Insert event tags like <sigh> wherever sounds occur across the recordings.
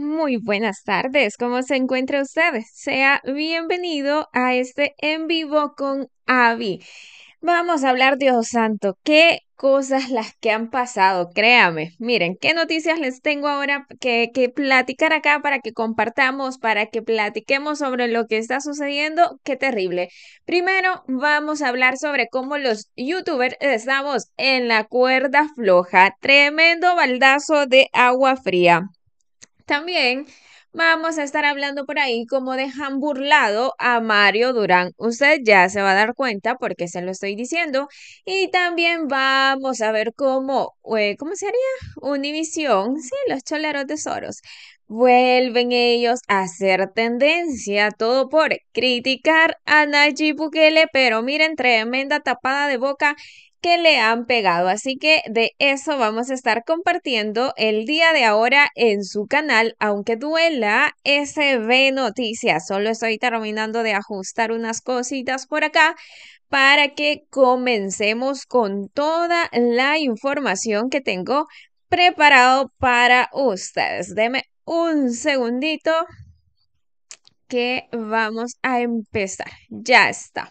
Muy buenas tardes, ¿cómo se encuentra usted? Sea bienvenido a este en vivo con Avi. Vamos a hablar, Dios santo, qué cosas las que han pasado, créame. Miren, qué noticias les tengo ahora que, que platicar acá para que compartamos, para que platiquemos sobre lo que está sucediendo, qué terrible. Primero, vamos a hablar sobre cómo los youtubers estamos en la cuerda floja, tremendo baldazo de agua fría. También vamos a estar hablando por ahí cómo dejan burlado a Mario Durán. Usted ya se va a dar cuenta porque se lo estoy diciendo. Y también vamos a ver cómo, se eh, ¿cómo sería? Univisión, sí, los choleros tesoros. Vuelven ellos a hacer tendencia, todo por criticar a Nachi Bukele, pero miren, tremenda tapada de boca que le han pegado. Así que de eso vamos a estar compartiendo el día de ahora en su canal, aunque duela SB Noticias. Solo estoy terminando de ajustar unas cositas por acá para que comencemos con toda la información que tengo preparado para ustedes. Deme un segundito que vamos a empezar. Ya está.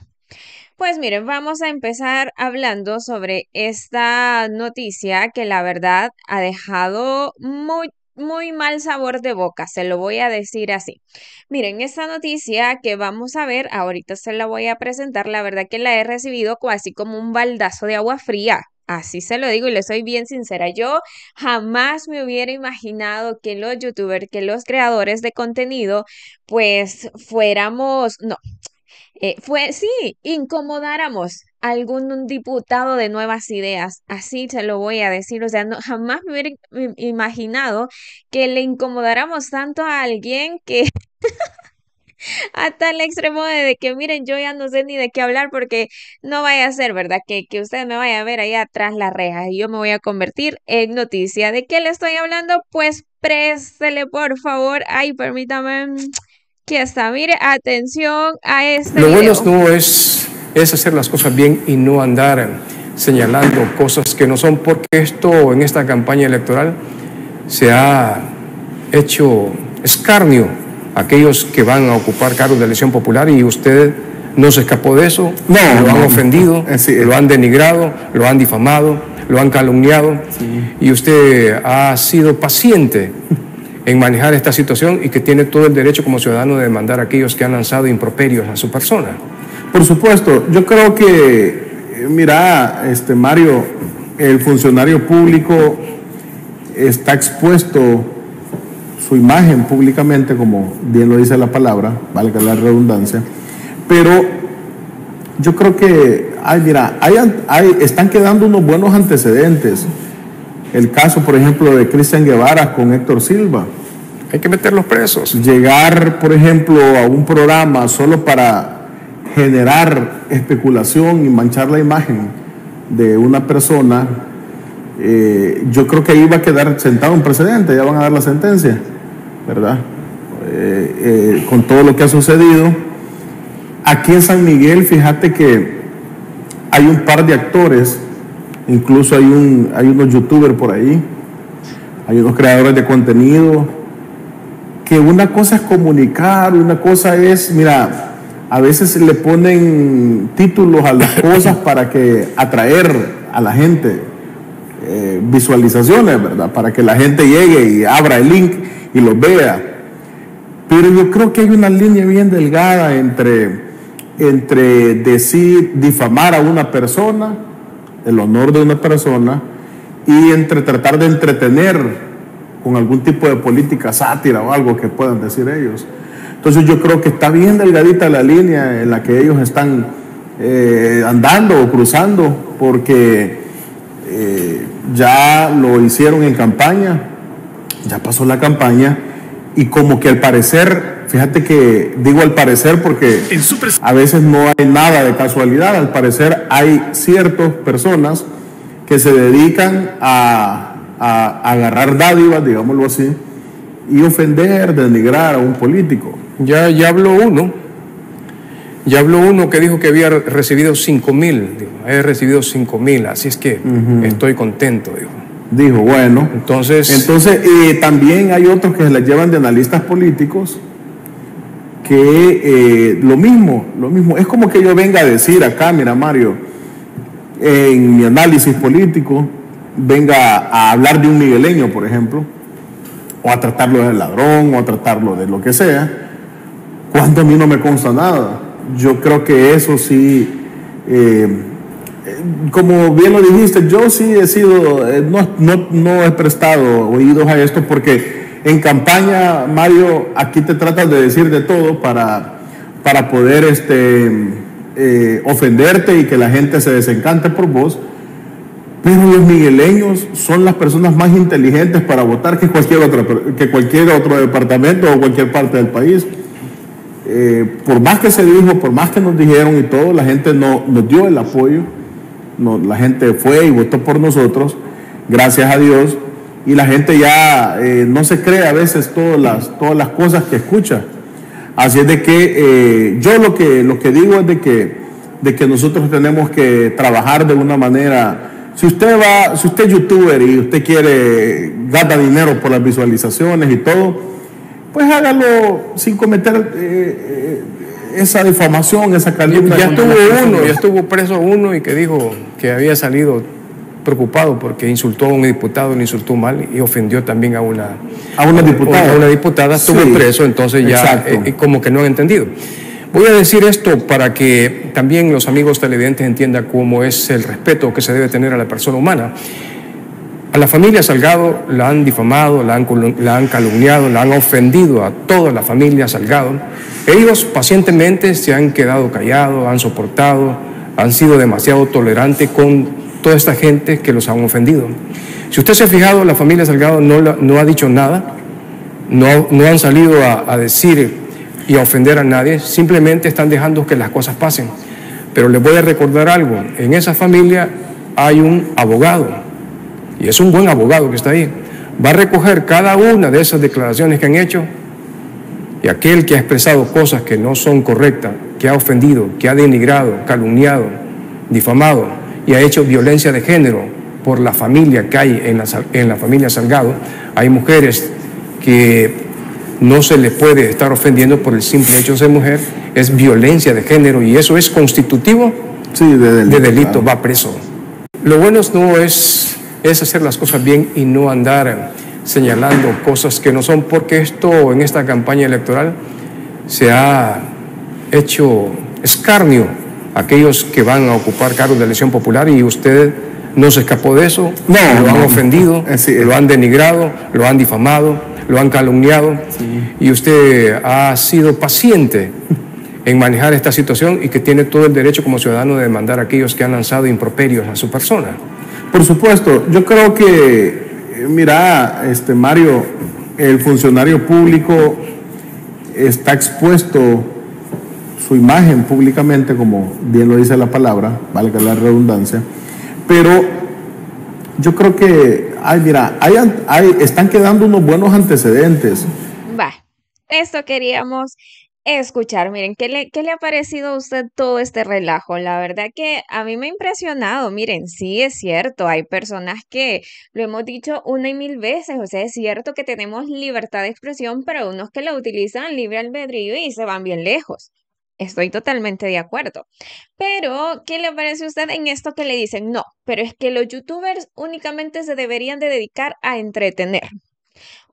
Pues miren, vamos a empezar hablando sobre esta noticia que la verdad ha dejado muy muy mal sabor de boca, se lo voy a decir así. Miren, esta noticia que vamos a ver, ahorita se la voy a presentar, la verdad que la he recibido casi como un baldazo de agua fría. Así se lo digo y le soy bien sincera. Yo jamás me hubiera imaginado que los youtubers, que los creadores de contenido, pues fuéramos, no, eh, fue, sí, incomodáramos a algún diputado de nuevas ideas, así se lo voy a decir, o sea, no, jamás me hubiera imaginado que le incomodáramos tanto a alguien que... hasta <laughs> el extremo de que miren, yo ya no sé ni de qué hablar porque no vaya a ser, ¿verdad? Que, que usted me vaya a ver ahí atrás las rejas y yo me voy a convertir en noticia. ¿De qué le estoy hablando? Pues préstele, por favor. Ay, permítame mm, que hasta mire atención a este. Lo bueno no es, es hacer las cosas bien y no andar señalando cosas que no son, porque esto en esta campaña electoral se ha hecho escarnio a aquellos que van a ocupar cargos de elección popular y usted no se escapó de eso, no, lo han ofendido, eh, eh. lo han denigrado, lo han difamado, lo han calumniado y usted ha sido paciente en manejar esta situación y que tiene todo el derecho como ciudadano de demandar a aquellos que han lanzado improperios a su persona. Por supuesto, yo creo que, eh, mira, este Mario, el funcionario público está expuesto su imagen públicamente, como bien lo dice la palabra, valga la redundancia, pero yo creo que, ay, mira, hay, están quedando unos buenos antecedentes el caso, por ejemplo, de Cristian Guevara con Héctor Silva. Hay que meterlos presos. Llegar, por ejemplo, a un programa solo para generar especulación y manchar la imagen de una persona, eh, yo creo que ahí va a quedar sentado un precedente, ya van a dar la sentencia, ¿verdad? Eh, eh, con todo lo que ha sucedido. Aquí en San Miguel, fíjate que hay un par de actores Incluso hay, un, hay unos youtubers por ahí, hay unos creadores de contenido, que una cosa es comunicar, una cosa es, mira, a veces le ponen títulos a las cosas <laughs> para que atraer a la gente eh, visualizaciones, ¿verdad? Para que la gente llegue y abra el link y lo vea. Pero yo creo que hay una línea bien delgada entre, entre decir, difamar a una persona el honor de una persona y entre tratar de entretener con algún tipo de política sátira o algo que puedan decir ellos. Entonces yo creo que está bien delgadita la línea en la que ellos están eh, andando o cruzando, porque eh, ya lo hicieron en campaña, ya pasó la campaña, y como que al parecer, fíjate que digo al parecer porque a veces no hay nada de casualidad, al parecer hay ciertas personas que se dedican a, agarrar dádivas, digámoslo así, y ofender, denigrar a un político. Ya, ya habló uno, ya habló uno que dijo que había recibido 5 mil, he recibido 5 mil, así es que estoy contento, dijo. Dijo, bueno. Entonces. Entonces, eh, también hay otros que se la llevan de analistas políticos que eh, lo mismo, lo mismo. Es como que yo venga a decir acá, mira Mario, en mi análisis político, venga a hablar de un migueleño, por ejemplo, o a tratarlo de ladrón, o a tratarlo de lo que sea, cuando a mí no me consta nada. Yo creo que eso sí. Eh, eh, como bien lo dijiste, yo sí he sido, eh, no, he prestado oídos a esto porque en campaña, Mario, aquí te tratas de decir de todo para, para poder este, eh, ofenderte y que la gente se desencante por vos. Pero los migueleños son las personas más inteligentes para votar que cualquier, que cualquier otro departamento o cualquier parte del país. por más que se dijo, por más que nos dijeron y todo, la gente no, nos dio el apoyo la gente fue y votó por nosotros, gracias a Dios, y la gente ya eh, no se cree a veces todas las, todas las cosas que escucha. Así es de que eh, yo lo que, lo que digo es de que, de que nosotros tenemos que trabajar de una manera... Si usted va, si usted es youtuber y usted quiere gastar dinero por las visualizaciones y todo, pues hágalo sin cometer eh, eh esa difamación, esa calumnia. Ya estuvo uno, ya estuvo preso uno y que dijo que había salido preocupado porque insultó a un diputado, lo insultó mal y ofendió también a una, a una diputada. A una diputada estuvo preso, entonces ya eh, como que no han entendido. Voy a decir esto para que también los amigos televidentes entiendan cómo es el respeto que se debe tener a la persona humana. A la familia Salgado la han difamado, la han, calumniado, la han ofendido a toda la familia Salgado. Ellos pacientemente se han quedado callados, han soportado, han sido demasiado tolerantes con toda esta gente que los han ofendido. Si usted se ha fijado, la familia Salgado no, ha dicho nada, no, han salido a, a decir y a ofender a nadie, simplemente están dejando que las cosas pasen. Pero les voy a recordar algo, en esa familia hay un abogado y es un buen abogado que está ahí, va a recoger cada una de esas declaraciones que han hecho y aquel que ha expresado cosas que no son correctas, que ha ofendido, que ha denigrado, calumniado, difamado y ha hecho violencia de género por la familia que hay en la, en la familia Salgado, hay mujeres que no se les puede estar ofendiendo por el simple hecho de ser mujer, es violencia de género y eso es constitutivo de delito, va preso. Lo bueno no es es hacer las cosas bien y no andar señalando cosas que no son, porque esto en esta campaña electoral se ha hecho escarnio a aquellos que van a ocupar cargos de elección popular y usted no se escapó de eso, no, lo han ofendido, eh, lo han denigrado, lo han difamado, lo han calumniado y usted ha sido paciente en manejar esta situación y que tiene todo el derecho como ciudadano de demandar a aquellos que han lanzado improperios a su persona. Por supuesto, yo creo que, eh, mira, este Mario, el funcionario público está expuesto su imagen públicamente, como bien lo dice la palabra, valga la redundancia, pero yo creo que, ay, mira, hay, hay, están quedando unos buenos antecedentes. Va, esto queríamos escuchar. Miren, ¿qué le, le, ha parecido a usted todo este relajo? La verdad que a mí me ha impresionado. Miren, sí es cierto, hay personas que lo hemos dicho una y mil veces. O sea, es cierto que tenemos libertad de expresión, pero unos que la utilizan libre albedrío y se van bien lejos. Estoy totalmente de acuerdo. Pero, ¿qué le parece a usted en esto que le dicen? No, pero es que los youtubers únicamente se deberían de dedicar a entretener.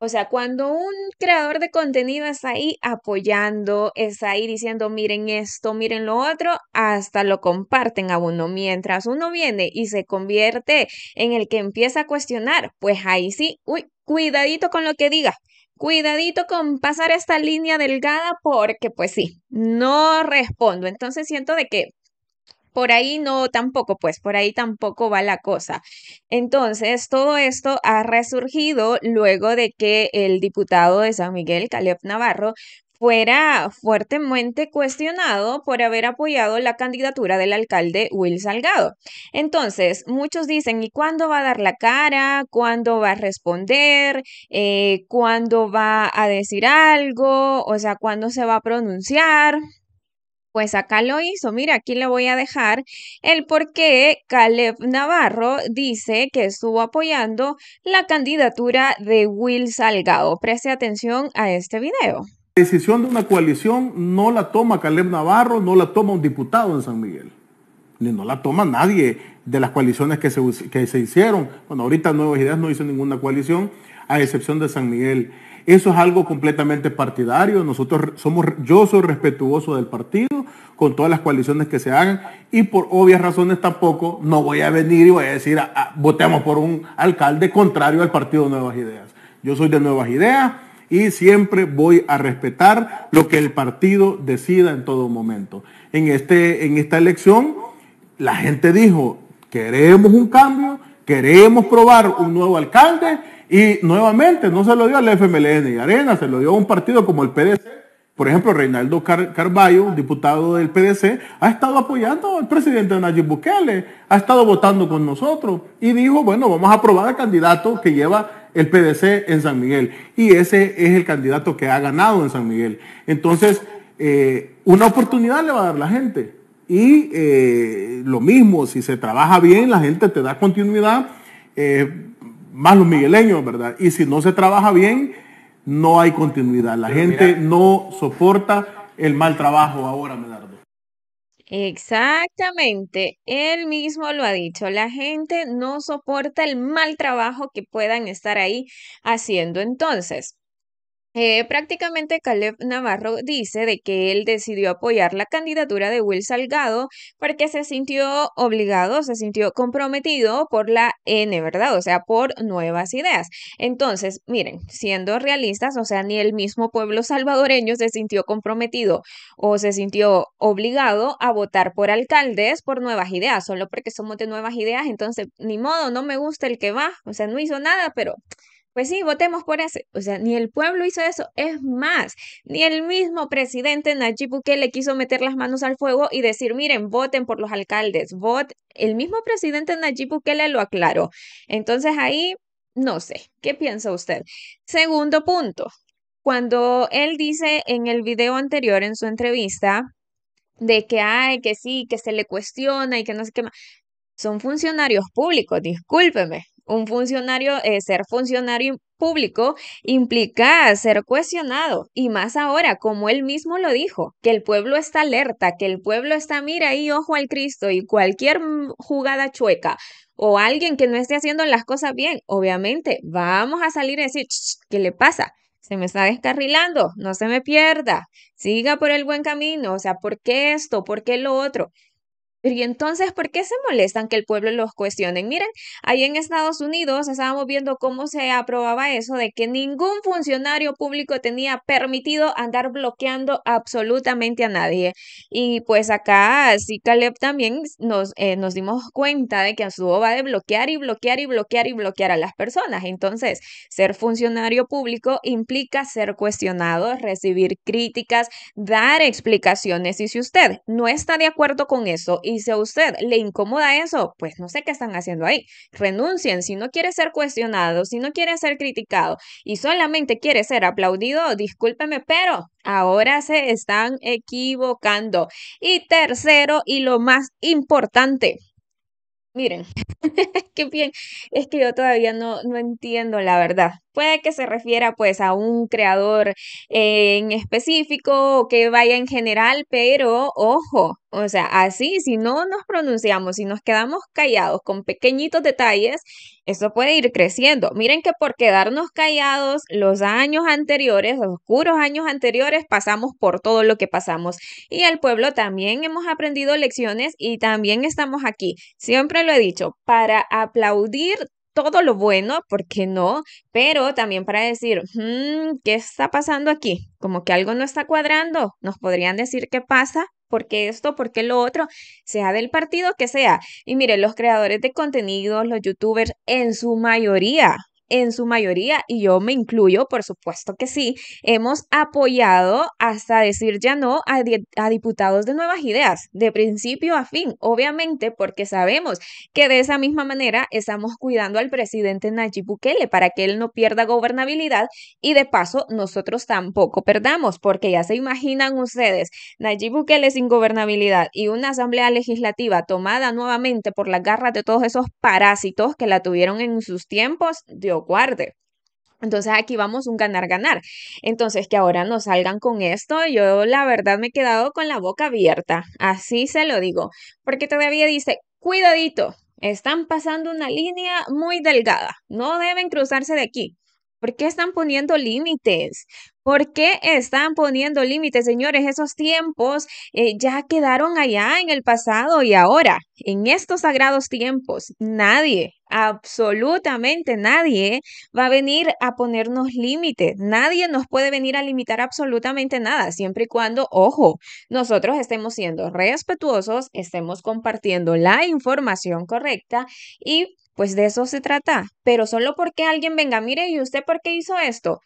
O sea, cuando un creador de contenido está ahí apoyando, está ahí diciendo, miren esto, miren lo otro, hasta lo comparten a uno. Mientras uno viene y se convierte en el que empieza a cuestionar, pues ahí sí, uy, cuidadito con lo que diga. Cuidadito con pasar esta línea delgada porque pues sí, no respondo. Entonces siento de que por ahí no tampoco, pues por ahí tampoco va la cosa. Entonces, todo esto ha resurgido luego de que el diputado de San Miguel, Caleb Navarro, fuera fuertemente cuestionado por haber apoyado la candidatura del alcalde Will Salgado. Entonces, muchos dicen, ¿y cuándo va a dar la cara? ¿Cuándo va a responder? Eh, ¿Cuándo va a decir algo? O sea, ¿cuándo se va a pronunciar? Pues acá lo hizo. Mira, aquí le voy a dejar el por qué Caleb Navarro dice que estuvo apoyando la candidatura de Will Salgado. Preste atención a este video. La decisión de una coalición no la toma Caleb Navarro, no la toma un diputado en San Miguel. Ni no la toma nadie de las coaliciones que se, que se hicieron. Bueno, ahorita Nuevas Ideas no hizo ninguna coalición, a excepción de San Miguel. Eso es algo completamente partidario. Nosotros somos, yo soy respetuoso del partido con todas las coaliciones que se hagan y por obvias razones tampoco no voy a venir y voy a decir ah, ah, votemos por un alcalde contrario al partido Nuevas Ideas. Yo soy de Nuevas Ideas y siempre voy a respetar lo que el partido decida en todo momento. En, este, en esta elección la gente dijo, queremos un cambio, queremos probar un nuevo alcalde y nuevamente no se lo dio al FMLN y Arena, se lo dio a un partido como el PDC. Por ejemplo, Reinaldo Carballo, diputado del PDC, ha estado apoyando al presidente Nayib Bukele, ha estado votando con nosotros y dijo, bueno, vamos a aprobar al candidato que lleva el PDC en San Miguel. Y ese es el candidato que ha ganado en San Miguel. Entonces, eh, una oportunidad le va a dar la gente. Y eh, lo mismo, si se trabaja bien, la gente te da continuidad. Eh, más los migueleños, ¿verdad? Y si no se trabaja bien, no hay continuidad. La gente no soporta el mal trabajo ahora, Medardo. Exactamente, él mismo lo ha dicho, la gente no soporta el mal trabajo que puedan estar ahí haciendo. Entonces, eh, prácticamente Caleb Navarro dice de que él decidió apoyar la candidatura de Will Salgado porque se sintió obligado, se sintió comprometido por la N, ¿verdad? O sea, por nuevas ideas. Entonces, miren, siendo realistas, o sea, ni el mismo pueblo salvadoreño se sintió comprometido o se sintió obligado a votar por alcaldes por nuevas ideas, solo porque somos de nuevas ideas, entonces, ni modo, no me gusta el que va, o sea, no hizo nada, pero pues sí, votemos por ese. O sea, ni el pueblo hizo eso. Es más, ni el mismo presidente Nayib le quiso meter las manos al fuego y decir, miren, voten por los alcaldes. Vot. El mismo presidente Nayib le lo aclaró. Entonces ahí, no sé, ¿qué piensa usted? Segundo punto, cuando él dice en el video anterior, en su entrevista, de que hay, que sí, que se le cuestiona y que no sé qué más. Son funcionarios públicos, discúlpeme un funcionario, eh, ser funcionario público implica ser cuestionado y más ahora, como él mismo lo dijo, que el pueblo está alerta, que el pueblo está mira y ojo al Cristo y cualquier mm, jugada chueca o alguien que no esté haciendo las cosas bien, obviamente vamos a salir a decir, ¿qué le pasa? Se me está descarrilando, no se me pierda, siga por el buen camino, o sea, ¿por qué esto? ¿Por qué lo otro? ¿y entonces por qué se molestan que el pueblo los cuestione? Miren, ahí en Estados Unidos estábamos viendo cómo se aprobaba eso de que ningún funcionario público tenía permitido andar bloqueando absolutamente a nadie. Y pues acá sí Caleb también nos, eh, nos dimos cuenta de que a su va de bloquear y bloquear y bloquear y bloquear a las personas. Entonces, ser funcionario público implica ser cuestionado, recibir críticas, dar explicaciones. Y si usted no está de acuerdo con eso y si a usted le incomoda eso, pues no sé qué están haciendo ahí. Renuncien. Si no quiere ser cuestionado, si no quiere ser criticado y solamente quiere ser aplaudido, discúlpeme, pero ahora se están equivocando. Y tercero, y lo más importante, Miren, <laughs> qué bien, es que yo todavía no, no, entiendo la verdad. Puede que se refiera pues a un creador en específico o que vaya en general, pero ojo, o sea, así si no nos pronunciamos, si nos quedamos callados con pequeñitos detalles, eso puede ir creciendo. Miren que por quedarnos callados los años anteriores, los oscuros años anteriores, pasamos por todo lo que pasamos. Y el pueblo también hemos aprendido lecciones y también estamos aquí. Siempre lo he dicho, para aplaudir todo lo bueno, porque no? Pero también para decir, mm, ¿qué está pasando aquí? Como que algo no está cuadrando, nos podrían decir qué pasa, porque esto, porque lo otro, sea del partido que sea. Y mire, los creadores de contenidos, los youtubers, en su mayoría en su mayoría, y yo me incluyo, por supuesto que sí, hemos apoyado hasta decir ya no a, diputados de nuevas ideas, de principio a fin, obviamente porque sabemos que de esa misma manera estamos cuidando al presidente Nayib Bukele para que él no pierda gobernabilidad y de paso nosotros tampoco perdamos, porque ya se imaginan ustedes, Nayib Bukele sin gobernabilidad y una asamblea legislativa tomada nuevamente por las garras de todos esos parásitos que la tuvieron en sus tiempos, Dios guarde. Entonces aquí vamos un ganar-ganar. Entonces que ahora no salgan con esto, yo la verdad me he quedado con la boca abierta, así se lo digo, porque todavía dice, cuidadito, están pasando una línea muy delgada, no deben cruzarse de aquí. ¿Por qué están poniendo límites? ¿Por qué están poniendo límites, señores? Esos tiempos eh, ya quedaron allá en el pasado y ahora, en estos sagrados tiempos, nadie, absolutamente nadie va a venir a ponernos límites. Nadie nos puede venir a limitar absolutamente nada, siempre y cuando, ojo, nosotros estemos siendo respetuosos, estemos compartiendo la información correcta y pues de eso se trata. Pero solo porque alguien venga, mire, ¿y usted por qué hizo esto?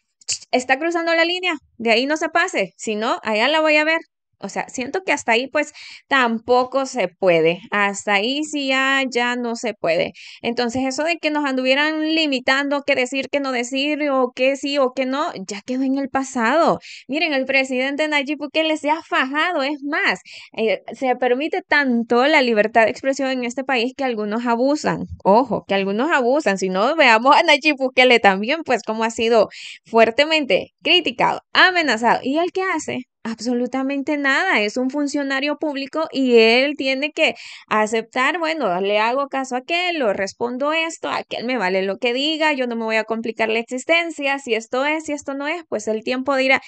está cruzando la línea, de ahí no se pase, si no, allá la voy a ver. O sea, siento que hasta ahí pues tampoco se puede. Hasta ahí sí ya, no se puede. Entonces eso de que nos anduvieran limitando qué decir, qué no decir, o qué sí o qué no, ya quedó en el pasado. Miren, el presidente Nayib Bukele se ha fajado. Es más, eh, se permite tanto la libertad de expresión en este país que algunos abusan. Ojo, que algunos abusan. Si no, veamos a Nayib Bukele también, pues como ha sido fuertemente criticado, amenazado. ¿Y él qué hace? absolutamente nada, es un funcionario público y él tiene que aceptar, bueno, le hago caso a aquel, lo respondo esto, a aquel me vale lo que diga, yo no me voy a complicar la existencia, si esto es, si esto no es, pues el tiempo dirá.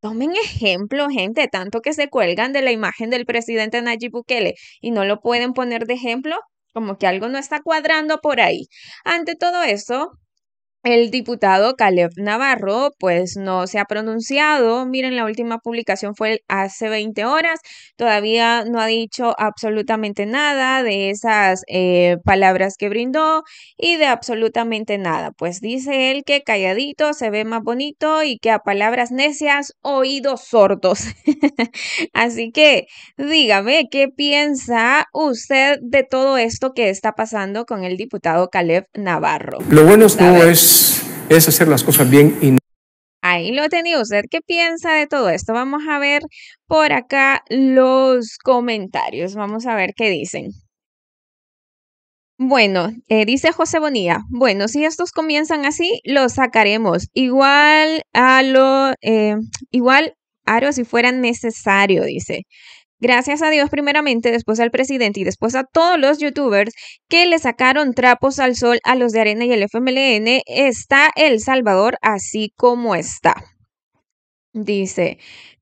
Tomen ejemplo, gente, tanto que se cuelgan de la imagen del presidente Nayib Bukele y no lo pueden poner de ejemplo, como que algo no está cuadrando por ahí. Ante todo eso el diputado Caleb Navarro, pues no se ha pronunciado. Miren, la última publicación fue hace 20 horas. Todavía no ha dicho absolutamente nada de esas eh, palabras que brindó y de absolutamente nada. Pues dice él que calladito se ve más bonito y que a palabras necias, oídos sordos. <laughs> Así que dígame, ¿qué piensa usted de todo esto que está pasando con el diputado Caleb Navarro? Lo bueno estuvo es es hacer las cosas bien y no Ahí lo tenía usted. ¿Qué piensa de todo esto? Vamos a ver por acá los comentarios. Vamos a ver qué dicen. Bueno, eh, dice José Bonilla, bueno, si estos comienzan así, los sacaremos. Igual a lo, eh, igual aro si fuera necesario, dice. Gracias a Dios primeramente, después al presidente y después a todos los youtubers que le sacaron trapos al sol a los de Arena y el FMLN, está El Salvador así como está. Dice,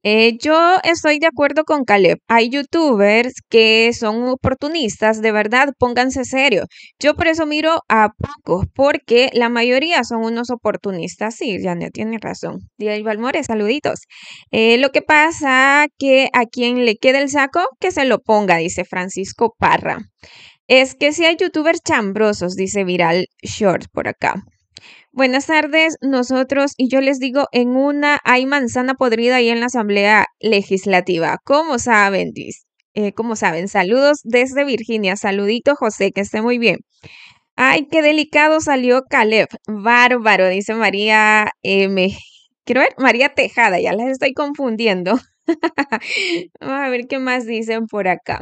eh, yo estoy de acuerdo con Caleb. Hay youtubers que son oportunistas, de verdad, pónganse serio. Yo por eso miro a pocos, porque la mayoría son unos oportunistas. Sí, no tiene razón. Díaz Valmores, saluditos. Eh, lo que pasa que a quien le quede el saco, que se lo ponga, dice Francisco Parra. Es que si hay youtubers chambrosos, dice Viral Short por acá. Buenas tardes, nosotros y yo les digo, en una hay manzana podrida ahí en la Asamblea Legislativa. ¿Cómo saben, eh, como saben, saludos desde Virginia. Saludito, José, que esté muy bien. Ay, qué delicado salió Caleb. Bárbaro, dice María M. Quiero ver, María Tejada, ya las estoy confundiendo. Vamos <laughs> a ver qué más dicen por acá.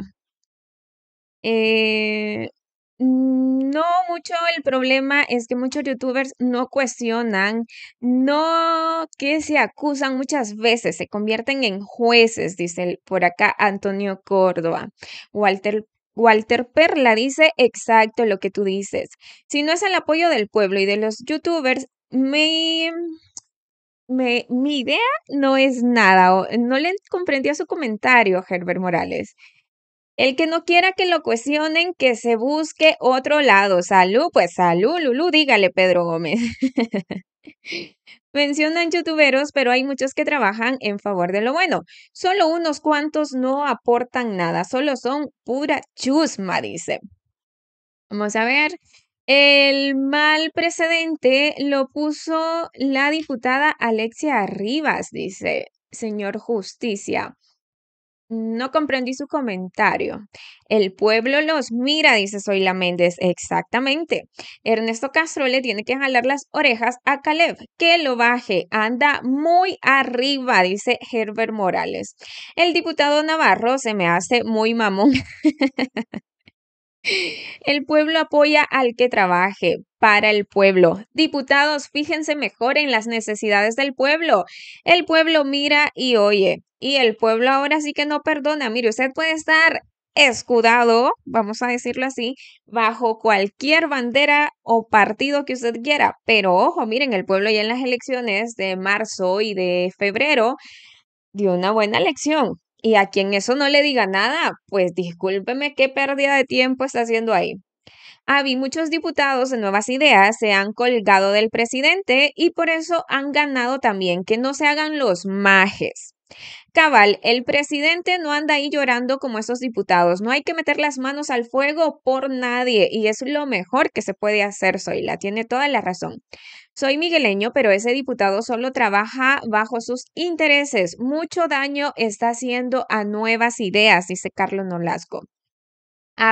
Eh, Mm, no mucho, el problema es que muchos youtubers no cuestionan, no que se acusan muchas veces, se convierten en jueces, dice por acá Antonio Córdoba. Walter Walter Perla dice exacto lo que tú dices. Si no es el apoyo del pueblo y de los youtubers, me, mi idea no es nada. No le a su comentario, Herbert Morales. El que no quiera que lo cuestionen, que se busque otro lado. Salud, pues salud, Lulú, dígale Pedro Gómez. <laughs> Mencionan youtuberos, pero hay muchos que trabajan en favor de lo bueno. Solo unos cuantos no aportan nada, solo son pura chusma, dice. Vamos a ver. El mal precedente lo puso la diputada Alexia Rivas, dice señor Justicia. No comprendí su comentario. El pueblo los mira, dice Zoila Méndez. Exactamente. Ernesto Castro le tiene que jalar las orejas a Caleb. Que lo baje. Anda muy arriba, dice Herbert Morales. El diputado Navarro se me hace muy mamón. <laughs> El pueblo apoya al que trabaje para el pueblo. Diputados, fíjense mejor en las necesidades del pueblo. El pueblo mira y oye. Y el pueblo ahora sí que no perdona. Mire, usted puede estar escudado, vamos a decirlo así, bajo cualquier bandera o partido que usted quiera. Pero ojo, miren, el pueblo ya en las elecciones de marzo y de febrero dio una buena lección. Y a quien eso no le diga nada, pues discúlpeme qué pérdida de tiempo está haciendo ahí. Avi, ah, muchos diputados de Nuevas Ideas se han colgado del presidente y por eso han ganado también que no se hagan los majes. Cabal, el presidente no anda ahí llorando como esos diputados. No hay que meter las manos al fuego por nadie y es lo mejor que se puede hacer, Soy Tiene toda la razón. Soy migueleño, pero ese diputado solo trabaja bajo sus intereses. Mucho daño está haciendo a nuevas ideas, dice Carlos Nolasco.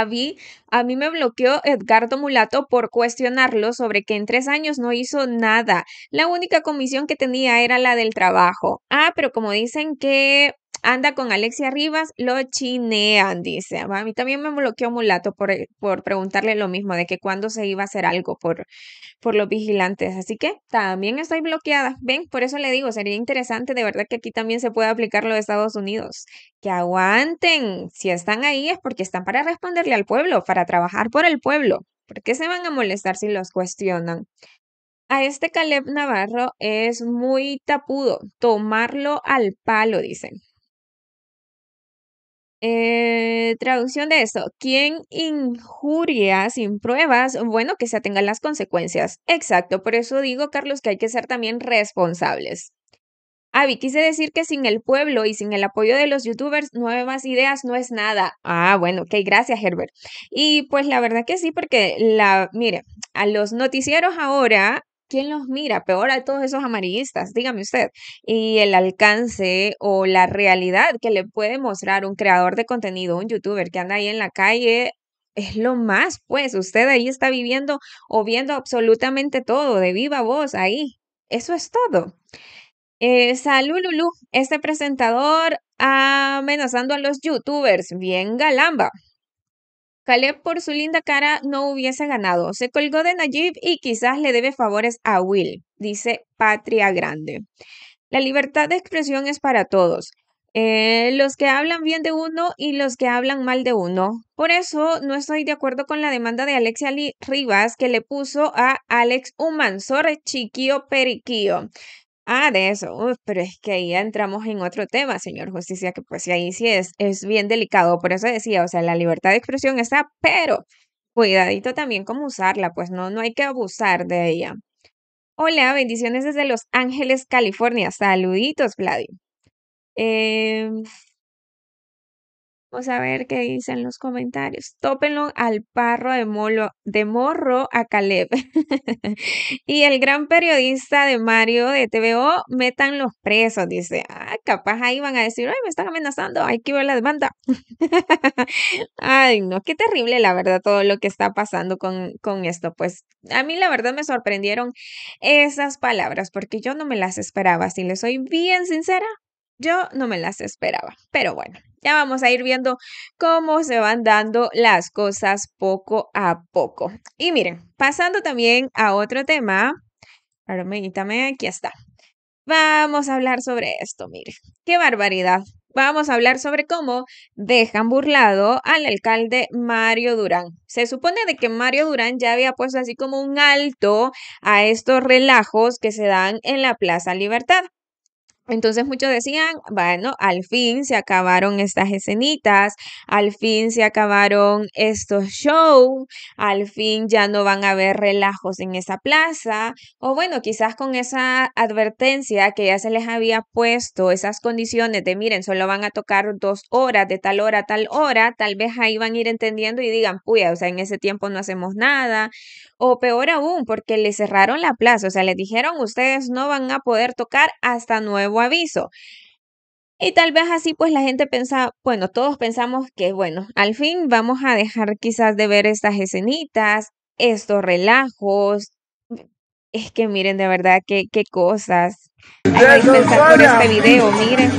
mí, a mí me bloqueó Edgardo Mulato por cuestionarlo sobre que en tres años no hizo nada. La única comisión que tenía era la del trabajo. Ah, pero como dicen que Anda con Alexia Rivas, lo chinean, dice. A mí también me bloqueó Mulato por, eh, por preguntarle lo mismo, de que cuándo se iba a hacer algo por, por los vigilantes. Así que también estoy bloqueada. Ven, por eso le digo, sería interesante de verdad que aquí también se pueda aplicar lo de Estados Unidos. Que aguanten. Si están ahí es porque están para responderle al pueblo, para trabajar por el pueblo. ¿Por qué se van a molestar si los cuestionan? A este Caleb Navarro es muy tapudo, tomarlo al palo, dicen. Eh, traducción de esto. Quien injuria sin pruebas, bueno, que se tengan las consecuencias. Exacto, por eso digo, Carlos, que hay que ser también responsables. Avi, ah, quise decir que sin el pueblo y sin el apoyo de los youtubers, nuevas ideas no es nada. Ah, bueno, ok, gracias, Herbert. Y pues la verdad que sí, porque la, mire, a los noticieros ahora ¿Quién los mira? Peor a todos esos amarillistas, dígame usted. Y el alcance o la realidad que le puede mostrar un creador de contenido, un youtuber que anda ahí en la calle es lo más, pues usted ahí está viviendo o viendo absolutamente todo de viva voz ahí. Eso es todo. Eh, salud, lulu Este presentador ah, amenazando a los youtubers. Bien galamba. Caleb por su linda cara no hubiese ganado. Se colgó de Najib y quizás le debe favores a Will, dice Patria Grande. La libertad de expresión es para todos. Eh, los que hablan bien de uno y los que hablan mal de uno. Por eso no estoy de acuerdo con la demanda de Alexia Rivas que le puso a Alex un mansor chiquillo periquillo. Ah, de eso. Uf, pero es que ahí entramos en otro tema, señor Justicia, que pues ahí sí es, es bien delicado. Por eso decía, o sea, la libertad de expresión está, pero cuidadito también cómo usarla, pues no, no hay que abusar de ella. Hola, bendiciones desde Los Ángeles, California. Saluditos, Vladi. Eh, Vamos a ver qué dicen los comentarios. Tópenlo al parro de, molo, de morro a Caleb. <laughs> y el gran periodista de Mario de TVO, metan los presos. Dice, ah, capaz ahí van a decir, ay, me están amenazando, hay que ver la demanda. <laughs> ay, no, qué terrible, la verdad, todo lo que está pasando con, con esto. Pues a mí, la verdad, me sorprendieron esas palabras porque yo no me las esperaba. Si les soy bien sincera, yo no me las esperaba. Pero bueno. Ya vamos a ir viendo cómo se van dando las cosas poco a poco. Y miren, pasando también a otro tema. Permítame, aquí está. Vamos a hablar sobre esto, miren. Qué barbaridad. Vamos a hablar sobre cómo dejan burlado al alcalde Mario Durán. Se supone de que Mario Durán ya había puesto así como un alto a estos relajos que se dan en la Plaza Libertad. Entonces muchos decían, bueno, al fin se acabaron estas escenitas, al fin se acabaron estos shows, al fin ya no van a haber relajos en esa plaza, o bueno, quizás con esa advertencia que ya se les había puesto, esas condiciones de, miren, solo van a tocar dos horas, de tal hora a tal hora, tal vez ahí van a ir entendiendo y digan, puya, o sea, en ese tiempo no hacemos nada, o peor aún, porque le cerraron la plaza, o sea, les dijeron, ustedes no van a poder tocar hasta nueve aviso. Y tal vez así pues la gente pensaba, bueno, todos pensamos que bueno, al fin vamos a dejar quizás de ver estas escenitas, estos relajos. Es que miren de verdad qué, qué cosas. este miren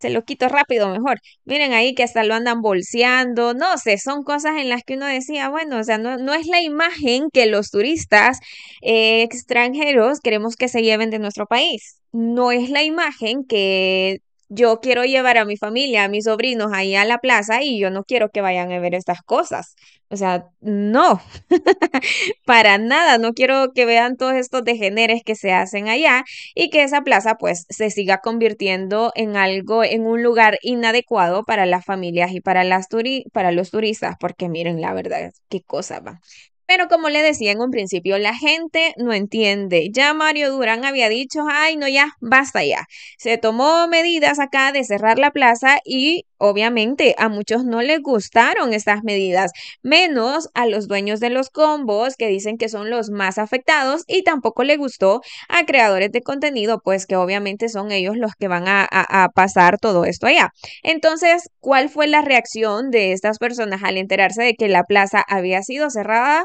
se lo quito rápido mejor. Miren ahí que hasta lo andan bolseando, no sé, son cosas en las que uno decía, bueno, o sea, no, no es la imagen que los turistas eh, extranjeros queremos que se lleven de nuestro país, no es la imagen que yo quiero llevar a mi familia, a mis sobrinos ahí a la plaza y yo no quiero que vayan a ver estas cosas. O sea, no, <laughs> para nada, no quiero que vean todos estos degeneres que se hacen allá y que esa plaza pues se siga convirtiendo en algo, en un lugar inadecuado para las familias y para, las para los turistas, porque miren la verdad, qué cosa va. Pero como le decía en un principio, la gente no entiende. Ya Mario Durán había dicho, ay, no, ya, basta ya. Se tomó medidas acá de cerrar la plaza y Obviamente a muchos no les gustaron estas medidas, menos a los dueños de los combos que dicen que son los más afectados y tampoco le gustó a creadores de contenido, pues que obviamente son ellos los que van a, pasar todo esto allá. Entonces, ¿cuál fue la reacción de estas personas al enterarse de que la plaza había sido cerrada?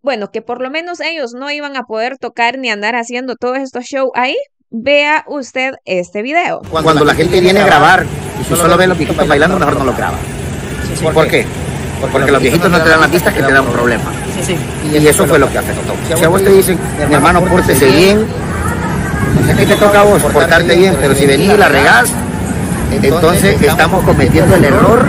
Bueno, que por lo menos ellos no iban a poder tocar ni andar haciendo todos estos shows ahí. Vea usted este video. Cuando la gente viene a grabar si solo, ve ves los viejitos bailando, mejor no lo graba. ¿Por, qué? Porque, los viejitos no te dan la pista que te dan un problema. y, eso fue lo que afectó. Si a vos te dicen, mi hermano, pórtese bien, aquí te toca a vos portarte bien, pero si venís y la regás, entonces estamos cometiendo el error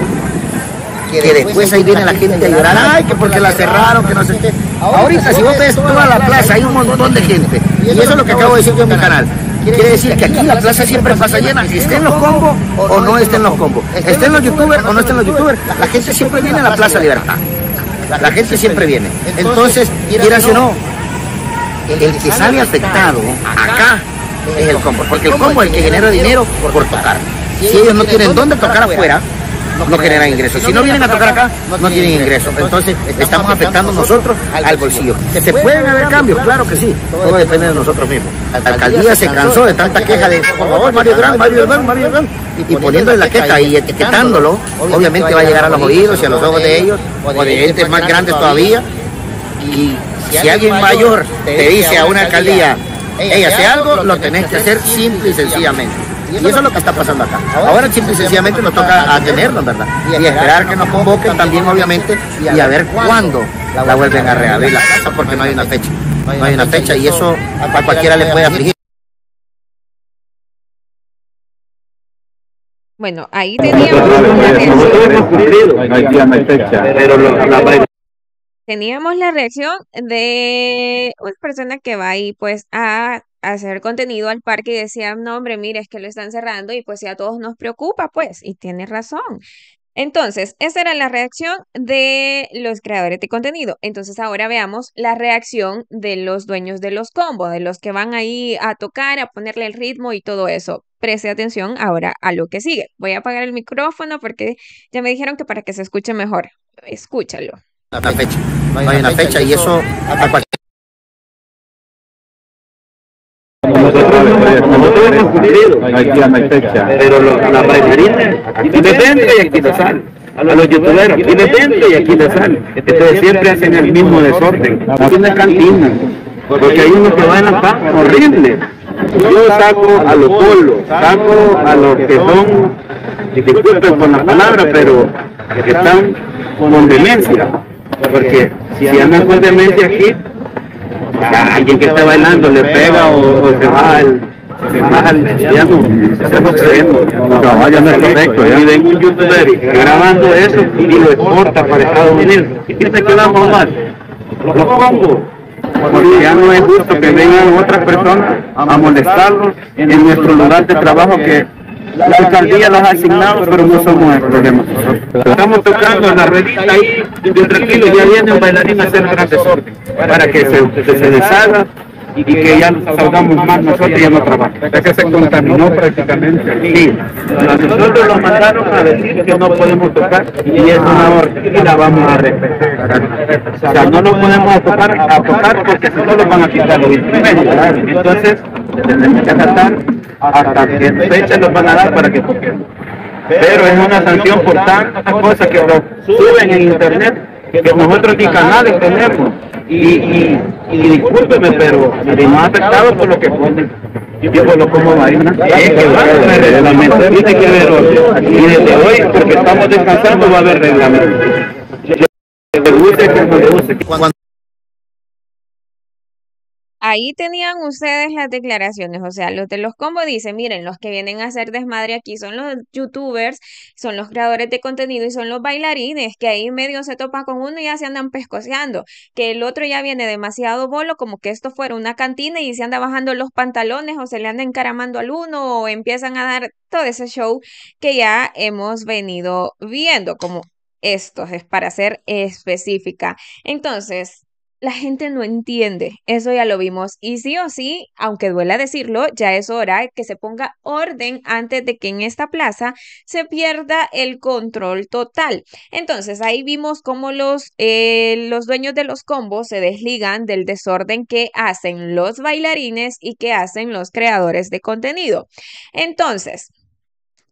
que después ahí viene la gente a llorar, ay, que porque la cerraron, que no sé qué. Ahorita, si vos ves toda la plaza, hay un montón de gente. Y eso es lo que acabo de decir yo en mi canal. Quiere decir que aquí la plaza siempre pasa llena, estén los combos o no estén los combos, estén los youtubers o no estén los youtubers, la gente siempre viene a la Plaza Libertad, la gente siempre viene. Entonces, quieras o no, el que sale afectado acá es el combo, porque el combo es el que genera dinero por tocar. Si ellos no tienen dónde tocar afuera, no generan ingresos. Si no vienen a tocar acá, no tienen ingresos. Entonces, estamos afectando nosotros al bolsillo. ¿Se pueden haber cambios? Claro que sí. Todo depende de nosotros mismos. La alcaldía se cansó de tanta queja de, por favor, Mario Durán, Mario Durán, Mario Y poniéndole la queja y etiquetándolo, obviamente va a llegar a los oídos y a los ojos de ellos, o de gente más grande todavía. Y si alguien mayor te dice a una alcaldía, ella hace algo, lo tenés que hacer simple y sencillamente. Y eso es lo que está pasando acá. Ahora simple y sencillamente nos toca tenerlo, ¿verdad? Y esperar que nos convoquen también, obviamente, y a ver cuándo la vuelven a reabrir la casa, porque no hay una fecha. No hay una fecha y eso a cualquiera le puede afligir. Bueno, ahí teníamos la reacción. Teníamos la reacción de una persona que va ahí pues a hacer contenido al parque y decían, no, hombre, mire, es que lo están cerrando y pues ya a todos nos preocupa, pues, y tiene razón. Entonces, esa era la reacción de los creadores de contenido. Entonces, ahora veamos la reacción de los dueños de los combos, de los que van ahí a tocar, a ponerle el ritmo y todo eso. Preste atención ahora a lo que sigue. Voy a apagar el micrófono porque ya me dijeron que para que se escuche mejor. Escúchalo. La fecha. una fecha y eso Pero los, las bailarinas, aquí y aquí les sale. A los, youtubers youtuberos, aquí y aquí les sale. Entonces siempre hacen el mismo desorden. Aquí no cantina, porque hay unos que van a paz horrible. Yo saco a los polos, saco a los que son, disculpen con la palabra, pero que están con demencia. Porque si andan con demencia aquí, alguien que está bailando le pega o, o se va al estamos Y vengo un youtuber grabando eso y lo exporta para Estados Unidos. ¿Y piensa que mal? Lo pongo. Porque ya no es justo que vengan otras personas a molestarlos en nuestro lugar de trabajo que la alcaldía los ha asignado, pero no somos el problema. Estamos tocando en la revista ahí, de tranquilo, ya viene un a hacer un gran para que se, se deshaga y que ya salgamos saudamos más nosotros ya no trabajamos. Es que se contaminó prácticamente. Sí, nosotros los mandaron a decir que no podemos tocar y es una orden y la vamos a respetar. O sea, no lo podemos tocar, a tocar porque solo nos van a quitar los instrumentos. Entonces, tenemos que tratar hasta que fecha nos van a dar para que toquen. Pero es una sanción por tantas cosas que lo suben en internet que nosotros ni canales tenemos. Y, y, y discúlpeme, pero no afectado por lo que ponen. Yo por lo como haber Reglamento. tiene que haber hoy Y desde hoy, porque estamos descansando, va a haber reglamento. Cuando ahí tenían ustedes las declaraciones, o sea, los de los combo dicen, miren, los que vienen a hacer desmadre aquí son los youtubers, son los creadores de contenido y son los bailarines, que ahí medio se topa con uno y ya se andan pescoceando, que el otro ya viene demasiado bolo, como que esto fuera una cantina y se anda bajando los pantalones o se le anda encaramando al uno o empiezan a dar todo ese show que ya hemos venido viendo, como estos, es para ser específica. Entonces, la gente no entiende, eso ya lo vimos. Y sí o sí, aunque duela decirlo, ya es hora que se ponga orden antes de que en esta plaza se pierda el control total. Entonces ahí vimos cómo los, eh, los dueños de los combos se desligan del desorden que hacen los bailarines y que hacen los creadores de contenido. Entonces,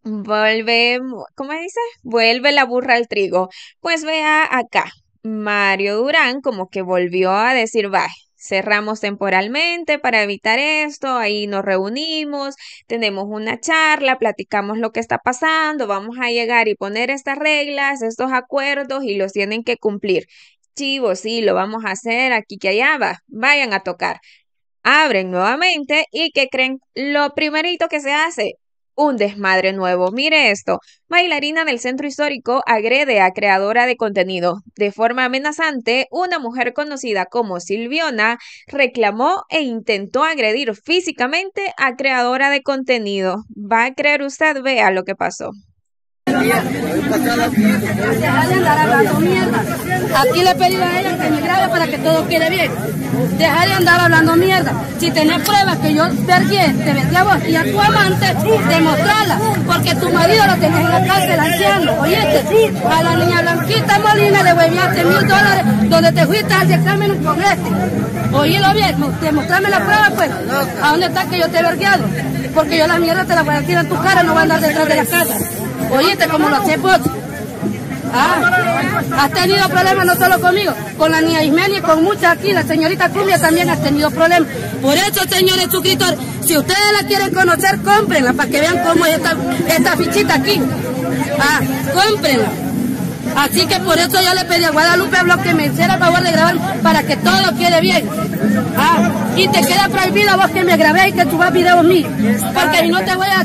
vuelve, ¿cómo dice? Vuelve la burra al trigo. Pues vea acá, Mario Durán como que volvió a decir, va, cerramos temporalmente para evitar esto, ahí nos reunimos, tenemos una charla, platicamos lo que está pasando, vamos a llegar y poner estas reglas, estos acuerdos y los tienen que cumplir. Chivo, sí, lo vamos a hacer aquí que allá va, vayan a tocar. Abren nuevamente y que creen? Lo primerito que se hace, un desmadre nuevo. Mire esto, bailarina del centro histórico agrede a creadora de contenido. De forma amenazante, una mujer conocida como Silviona reclamó e intentó agredir físicamente a creadora de contenido. ¿Va a creer usted? Vea lo que pasó andar hablando mierda Aquí le he pedido a ella que me grabe para que todo quede bien. Dejar de andar hablando mierda. Si tenés pruebas que yo te vendí a vos y a tu amante, demostrala. Porque tu marido lo tenés en la cárcel anciano. Oye, a la niña Blanquita Molina le hueviaste mil dólares donde te fuiste al examen con este. Oílo bien, demostrame la prueba pues. ¿A dónde está que yo te he vergueado? Porque yo la mierda te la voy a tirar en tu cara, no voy a andar detrás de la casa. Oíste, como los chepos. Ah, has tenido problemas no solo conmigo, con la niña Ismelia y con muchas aquí, la señorita Cumbia también has tenido problemas. Por eso, señores suscriptores, si ustedes la quieren conocer, cómprenla para que vean cómo es esta, fichita aquí. Ah, cómprenla. Así que por eso yo le pedí a Guadalupe Bloch que me hiciera el favor de grabar para que todo quede bien. Ah, y te queda prohibido vos que me grabéis y que subas videos mí, Porque si no te voy a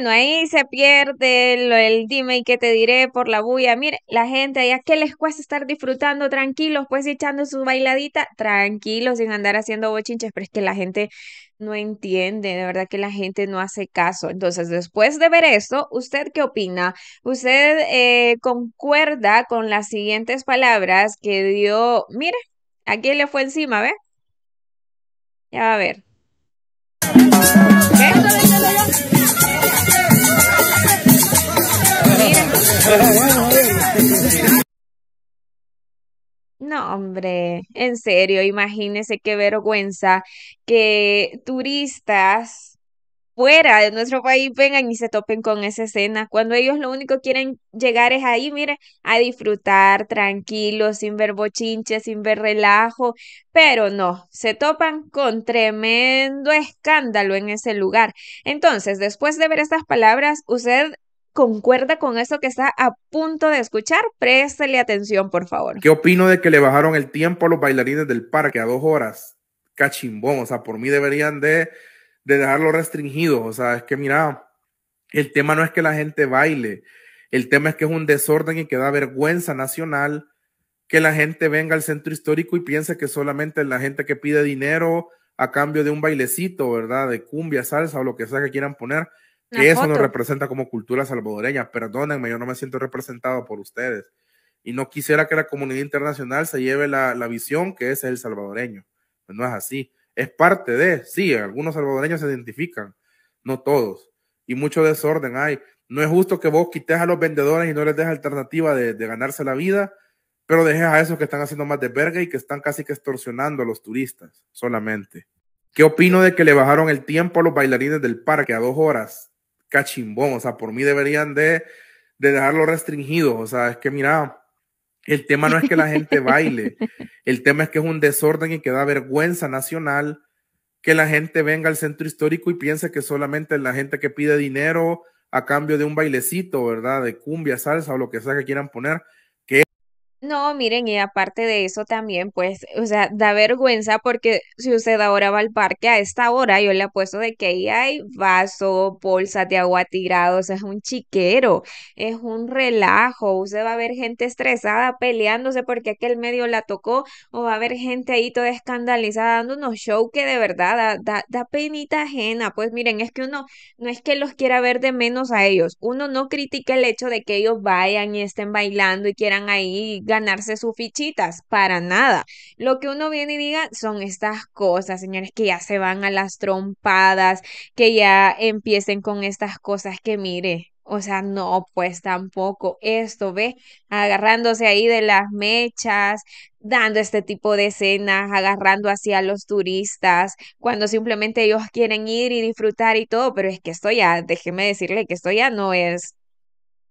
bueno, ahí se pierde el, el dime y que te diré por la bulla. Mire, la gente allá, ¿qué les cuesta estar disfrutando tranquilos, pues echando su bailadita? Tranquilos, sin andar haciendo bochinches, pero es que la gente no entiende, de verdad que la gente no hace caso. Entonces, después de ver esto, ¿usted qué opina? ¿Usted eh, concuerda con las siguientes palabras que dio? Mire, aquí le fue encima, ¿ve? Ya va a ver. No, hombre, en serio, imagínese qué vergüenza que turistas fuera de nuestro país vengan y se topen con esa escena, cuando ellos lo único que quieren llegar es ahí, mire, a disfrutar tranquilos, sin ver bochinche, sin ver relajo, pero no, se topan con tremendo escándalo en ese lugar. Entonces, después de ver estas palabras, usted concuerda con eso que está a punto de escuchar, préstele atención, por favor. ¿Qué opino de que le bajaron el tiempo a los bailarines del parque a dos horas? Cachimbón, o sea, por mí deberían de, de dejarlo restringido, o sea, es que mira, el tema no es que la gente baile, el tema es que es un desorden y que da vergüenza nacional que la gente venga al centro histórico y piense que solamente la gente que pide dinero a cambio de un bailecito, ¿verdad? De cumbia, salsa o lo que sea que quieran poner, que eso nos representa como cultura salvadoreña. Perdónenme, yo no me siento representado por ustedes. Y no quisiera que la comunidad internacional se lleve la, visión que es el salvadoreño. Pues no es así. Es parte de, sí, algunos salvadoreños se identifican, no todos. Y mucho desorden hay. No es justo que vos quites a los vendedores y no les dejes alternativa de, de ganarse la vida, pero dejes a esos que están haciendo más de verga y que están casi que extorsionando a los turistas solamente. ¿Qué opino de que le bajaron el tiempo a los bailarines del parque a dos horas? cachimbón. O sea, por mí deberían de, de dejarlo restringido. O sea, es que mira, el tema no es que la gente <laughs> baile, el tema es que es un desorden y que da vergüenza nacional que la gente venga al centro histórico y piense que solamente la gente que pide dinero a cambio de un bailecito, ¿verdad? De cumbia, salsa o lo que sea que quieran poner, no, miren, y aparte de eso también, pues, o sea, da vergüenza porque si usted ahora va al parque a esta hora, yo le apuesto de que ahí hay vaso, bolsas de agua tirados, es un chiquero, es un relajo, usted va a ver gente estresada peleándose porque aquel medio la tocó, o va a ver gente ahí toda escandalizada dando unos show que de verdad da, da, da penita ajena, pues miren, es que uno no es que los quiera ver de menos a ellos, uno no critica el hecho de que ellos vayan y estén bailando y quieran ahí ganarse sus fichitas, para nada. Lo que uno viene y diga son estas cosas, señores, que ya se van a las trompadas, que ya empiecen con estas cosas que mire, o sea, no, pues tampoco. Esto, ve, agarrándose ahí de las mechas, dando este tipo de escenas, agarrando así a los turistas, cuando simplemente ellos quieren ir y disfrutar y todo, pero es que esto ya, déjeme decirle que esto ya no es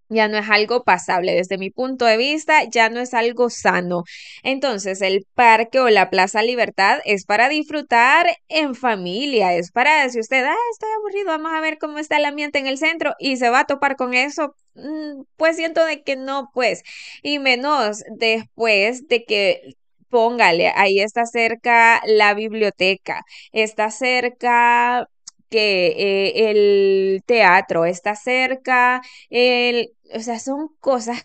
ya no es algo pasable desde mi punto de vista, ya no es algo sano. Entonces, el parque o la Plaza Libertad es para disfrutar en familia, es para decir, usted, ah, estoy aburrido, vamos a ver cómo está el ambiente en el centro y se va a topar con eso, mm, pues siento de que no, pues, y menos después de que póngale, ahí está cerca la biblioteca, está cerca que eh, el teatro está cerca, el, o sea, son cosas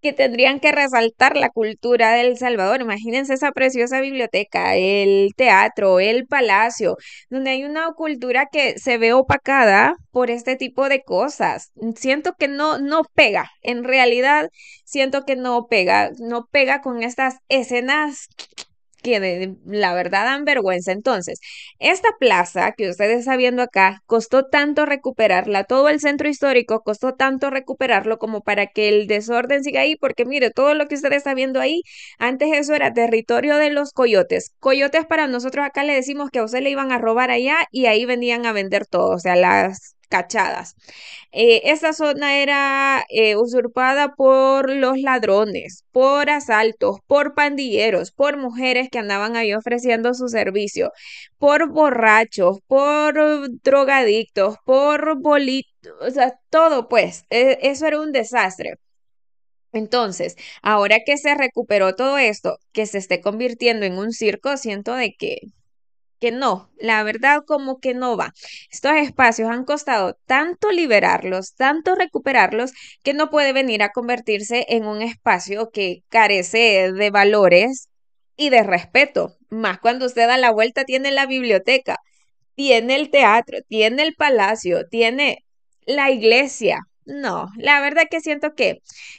que tendrían que resaltar la cultura del Salvador. Imagínense esa preciosa biblioteca, el teatro, el palacio, donde hay una cultura que se ve opacada por este tipo de cosas. Siento que no, no pega, en realidad siento que no pega, no pega con estas escenas que la verdad dan vergüenza. Entonces, esta plaza que ustedes están viendo acá costó tanto recuperarla, todo el centro histórico costó tanto recuperarlo como para que el desorden siga ahí, porque mire, todo lo que ustedes están viendo ahí, antes eso era territorio de los coyotes. Coyotes para nosotros acá le decimos que a usted le iban a robar allá y ahí venían a vender todo, o sea, las cachadas. Eh, esa zona era eh, usurpada por los ladrones, por asaltos, por pandilleros, por mujeres que andaban ahí ofreciendo su servicio, por borrachos, por drogadictos, por bolitos, o sea, todo pues, e, eso era un desastre. Entonces, ahora que se recuperó todo esto, que se esté convirtiendo en un circo, siento de que que no, la verdad como que no va. Estos espacios han costado tanto liberarlos, tanto recuperarlos, que no puede venir a convertirse en un espacio que carece de valores y de respeto, más cuando usted da la vuelta tiene la biblioteca, tiene el teatro, tiene el palacio, tiene la iglesia. No, la verdad que siento que,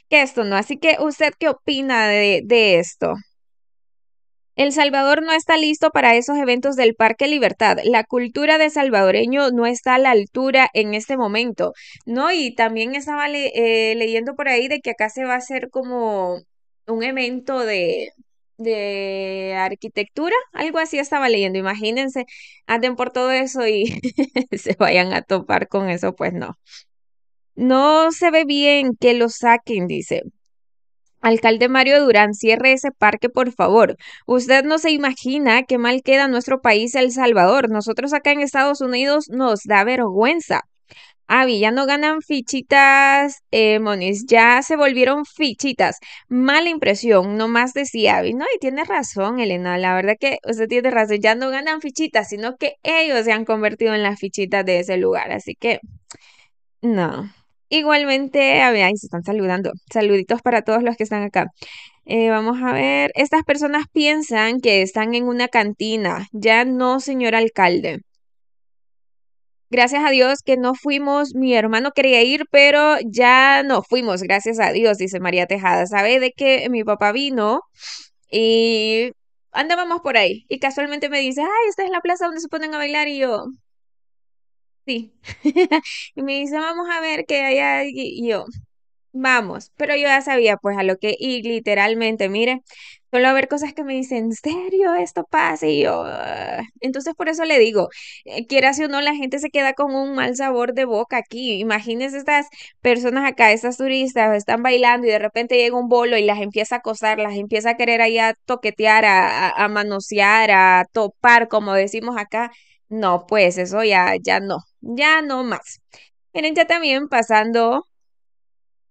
que esto no. Así que, ¿usted qué opina de esto? El Salvador no está listo para esos eventos del Parque Libertad. La cultura de salvadoreño no está a la altura en este momento, ¿no? Y también estaba eh, leyendo por ahí de que acá se va a hacer como un evento de, de arquitectura, algo así estaba leyendo. Imagínense, anden por todo eso y <laughs> se vayan a topar con eso, pues no. No se ve bien que lo saquen, dice. Alcalde Mario Durán, cierre ese parque, por favor. Usted no se imagina qué mal queda nuestro país, El Salvador. Nosotros acá en Estados Unidos nos da vergüenza. Avi, ya no ganan fichitas, eh, Moniz, ya se volvieron fichitas. Mala impresión, nomás decía Avi. No, y tiene razón, Elena, la verdad que usted tiene razón, ya no ganan fichitas, sino que ellos se han convertido en las fichitas de ese lugar. Así que, no. Igualmente, a ver, ahí se están saludando. Saluditos para todos los que están acá. Eh, vamos a ver, estas personas piensan que están en una cantina. Ya no, señor alcalde. Gracias a Dios que no fuimos, mi hermano quería ir, pero ya no fuimos, gracias a Dios, dice María Tejada. ¿Sabe de que mi papá vino y andábamos por ahí? Y casualmente me dice, ay, esta es la plaza donde se ponen a bailar y yo, Sí. <laughs> Y me dice, vamos a ver qué hay Y yo, vamos. Pero yo ya sabía, pues, a lo que, y literalmente, mire, a ver cosas que me dicen, ¿en serio esto pasa? Y yo, ah". entonces por eso le digo, eh, quiera si o no, la gente se queda con un mal sabor de boca aquí. Imagínense estas personas acá, estas turistas, están bailando y de repente llega un bolo y las empieza a acosar, las empieza a querer allá a toquetear, a, a, a manosear, a topar, como decimos acá. No, pues eso ya, ya no. Ya no más. Miren, ya también pasando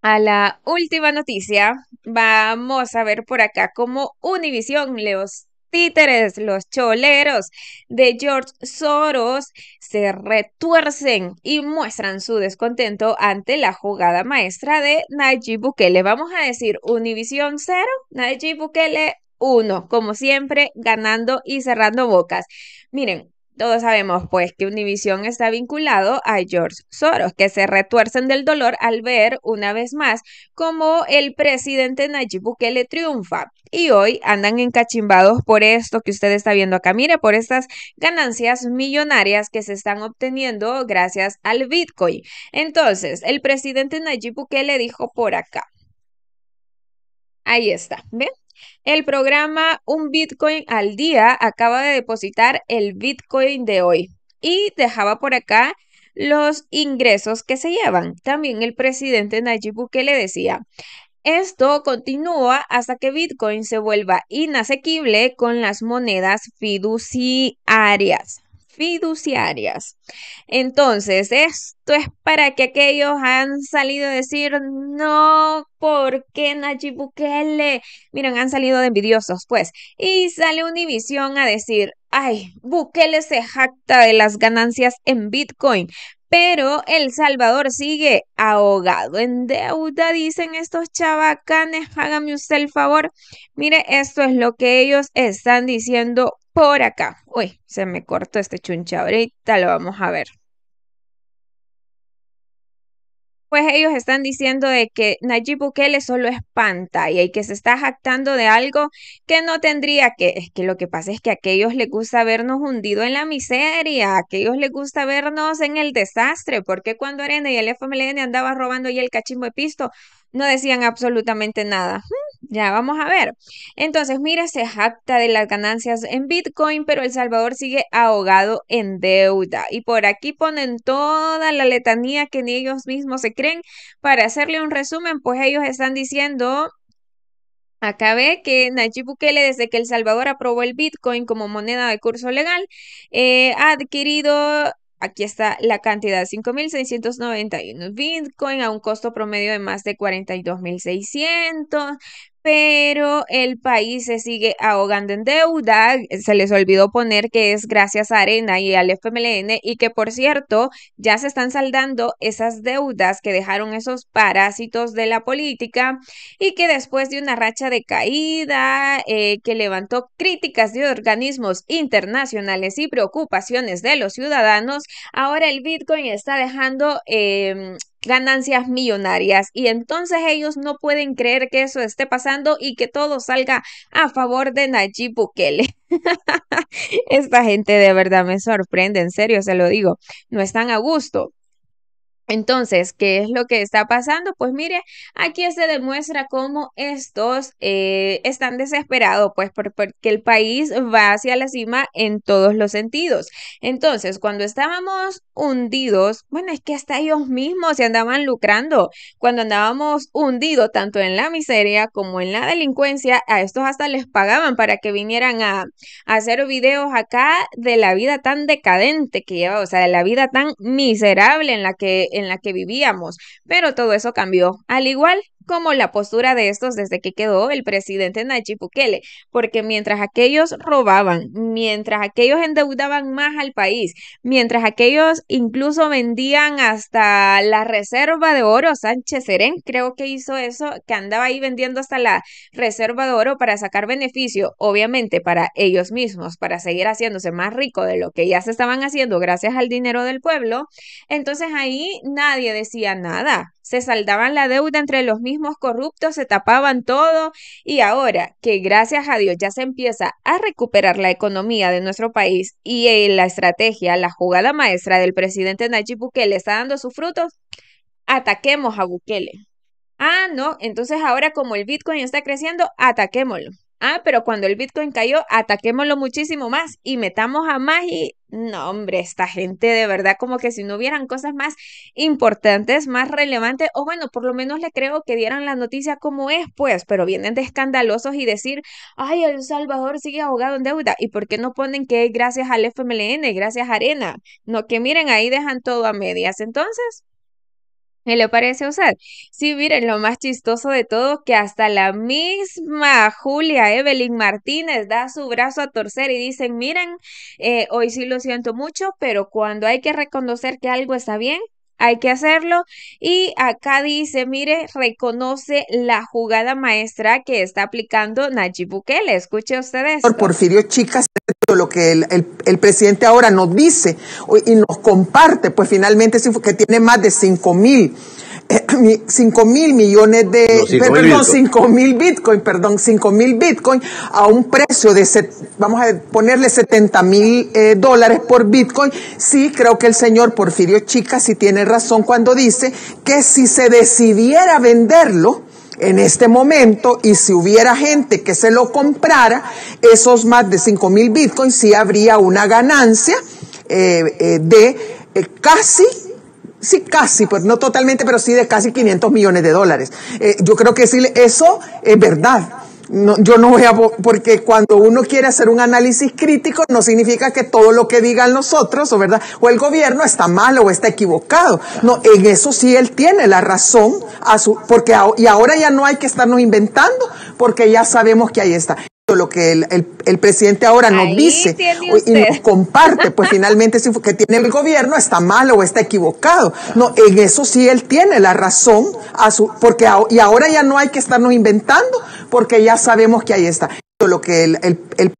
a la última noticia, vamos a ver por acá cómo Univision, los títeres, los choleros de George Soros se retuercen y muestran su descontento ante la jugada maestra de Nayib Bukele. Vamos a decir Univision 0, Nayib Bukele 1, como siempre, ganando y cerrando bocas. Miren, todos sabemos pues que Univision está vinculado a George Soros, que se retuercen del dolor al ver una vez más cómo el presidente Nayib Bukele triunfa. Y hoy andan encachimbados por esto que usted está viendo acá. Mire, por estas ganancias millonarias que se están obteniendo gracias al Bitcoin. Entonces, el presidente Nayib Bukele dijo por acá. Ahí está, ¿ven? El programa Un Bitcoin al día acaba de depositar el Bitcoin de hoy y dejaba por acá los ingresos que se llevan. También el presidente Nayib Bukele decía, esto continúa hasta que Bitcoin se vuelva inasequible con las monedas fiduciarias fiduciarias. Entonces, esto es para que aquellos han salido a decir, no, porque qué Bukele? Miren, han salido de envidiosos, pues. Y sale división a decir, ay, Bukele se jacta de las ganancias en Bitcoin, pero El Salvador sigue ahogado en deuda, dicen estos chavacanes, hágame usted el favor. Mire, esto es lo que ellos están diciendo por acá. Uy, se me cortó este chuncha, ahorita lo vamos a ver. pues ellos están diciendo de que Nayib Bukele solo espanta y hay que se está jactando de algo que no tendría que, es que lo que pasa es que a aquellos les gusta vernos hundido en la miseria, a ellos les gusta vernos en el desastre, porque cuando Arena y el FMLN andaba robando y el cachimbo de pisto, no decían absolutamente nada. Ya vamos a ver. Entonces, mira, se jacta de las ganancias en Bitcoin, pero El Salvador sigue ahogado en deuda. Y por aquí ponen toda la letanía que ni ellos mismos se creen. Para hacerle un resumen, pues ellos están diciendo Acá ve que Nayib Bukele, desde que El Salvador aprobó el Bitcoin como moneda de curso legal, eh, ha adquirido, aquí está la cantidad, 5.691 Bitcoin a un costo promedio de más de 42.600 pero el país se sigue ahogando en deuda. Se les olvidó poner que es gracias a Arena y al FMLN y que, por cierto, ya se están saldando esas deudas que dejaron esos parásitos de la política y que después de una racha de caída eh, que levantó críticas de organismos internacionales y preocupaciones de los ciudadanos, ahora el Bitcoin está dejando em, ganancias millonarias y entonces ellos no pueden creer que eso esté pasando y que todo salga a favor de Najib Bukele. <laughs> Esta gente de verdad me sorprende, en serio se lo digo, no están a gusto. Entonces, ¿qué es lo que está pasando? Pues mire, aquí se demuestra cómo estos eh, están desesperados, pues porque el país va hacia la cima en todos los sentidos. Entonces, cuando estábamos hundidos, bueno, es que hasta ellos mismos se andaban lucrando. Cuando andábamos hundidos tanto en la miseria como en la delincuencia, a estos hasta les pagaban para que vinieran a, a hacer videos acá de la vida tan decadente que lleva, o sea, de la vida tan miserable en la que en la que vivíamos, pero todo eso cambió, al igual como la postura de estos desde que quedó el presidente Nachi Pukele, porque mientras aquellos robaban, mientras aquellos endeudaban más al país, mientras aquellos incluso vendían hasta la reserva de oro, Sánchez Serén creo que hizo eso, que andaba ahí vendiendo hasta la reserva de oro para sacar beneficio, obviamente para ellos mismos, para seguir haciéndose más rico de lo que ya se estaban haciendo gracias al dinero del pueblo, entonces ahí nadie decía nada se saldaban la deuda entre los mismos corruptos, se tapaban todo y ahora que gracias a Dios ya se empieza a recuperar la economía de nuestro país y eh, la estrategia, la jugada maestra del presidente Nayib Bukele está dando sus frutos, ataquemos a Bukele. Ah, no, entonces ahora como el Bitcoin está creciendo, ataquémoslo. Ah, pero cuando el Bitcoin cayó, ataquémoslo muchísimo más y metamos a más y... No, hombre, esta gente de verdad como que si no hubieran cosas más importantes, más relevantes, o bueno, por lo menos le creo que dieran la noticia como es, pues, pero vienen de escandalosos y decir, ay, El Salvador sigue ahogado en deuda, ¿y por qué no ponen que gracias al FMLN, gracias a Arena? No, que miren, ahí dejan todo a medias. Entonces, me le parece usar. Sí, miren, lo más chistoso de todo, que hasta la misma Julia Evelyn Martínez da su brazo a torcer y dicen, miren, eh, hoy sí lo siento mucho, pero cuando hay que reconocer que algo está bien, hay que hacerlo. Y acá dice, mire, reconoce la jugada maestra que está aplicando Nachi Bukele. Escuche ustedes. Por Porfirio Chicas, lo que el, el, presidente ahora nos dice y nos comparte, pues finalmente que tiene más de cinco mil 5 mil millones de, perdón, 5 mil bitcoin, perdón, 5 mil bitcoins a un precio de, vamos a ponerle 70 mil eh, dólares por bitcoin. Sí, creo que el señor Porfirio Chica sí tiene razón cuando dice que si se decidiera venderlo, en este momento y si hubiera gente que se lo comprara, esos más de 5 mil bitcoins sí habría una ganancia eh, eh, de casi Sí, casi, pues no totalmente, pero sí de casi 500 millones de dólares. Eh, yo creo que sí, eso es verdad. No, yo no voy a, porque cuando uno quiere hacer un análisis crítico, no significa que todo lo que digan nosotros, o verdad, o el gobierno está mal o está equivocado. No, en eso sí él tiene la razón, a su, porque, y ahora ya no hay que estarnos inventando, porque ya sabemos que ahí está lo que el, presidente ahora nos dice y nos comparte, pues <laughs> finalmente si que tiene el gobierno está mal o está equivocado. No, en eso sí él tiene la razón porque y ahora ya no hay que estarnos inventando porque ya sabemos que ahí está lo que el... el,